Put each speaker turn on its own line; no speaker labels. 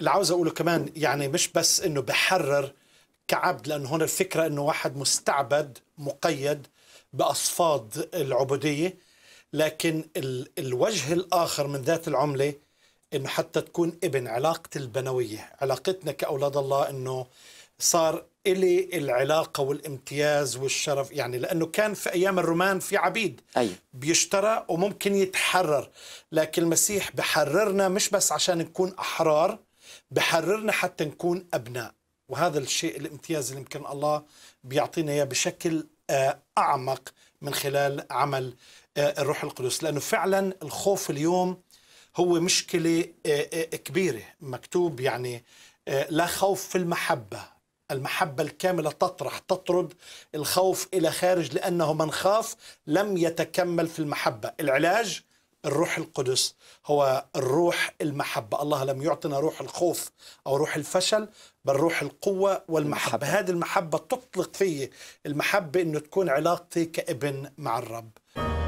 اللي عاوز اقوله كمان يعني مش بس انه بحرر كعبد لانه هون الفكره انه واحد مستعبد مقيد باصفاد العبوديه لكن ال الوجه الاخر من ذات العمله انه حتى تكون ابن علاقه البنويه علاقتنا كاولاد الله انه صار إلي العلاقة والامتياز والشرف يعني لأنه كان في أيام الرومان في عبيد أي. بيشترى وممكن يتحرر لكن المسيح بحررنا مش بس عشان نكون أحرار بحررنا حتى نكون أبناء وهذا الشيء الامتياز اللي يمكن الله بيعطينا إياه بشكل آه، أعمق من خلال عمل آه، الروح القدس لأنه فعلا الخوف اليوم هو مشكلة آه، كبيرة مكتوب يعني لا خوف في المحبة المحبة الكاملة تطرح تطرد الخوف إلى خارج لأنه من خاف لم يتكمل في المحبة العلاج الروح القدس هو الروح المحبة الله لم يعطنا روح الخوف أو روح الفشل بل روح القوة والمحبة المحبة. هذه المحبة تطلق فيه المحبة أنه تكون علاقتي كابن مع الرب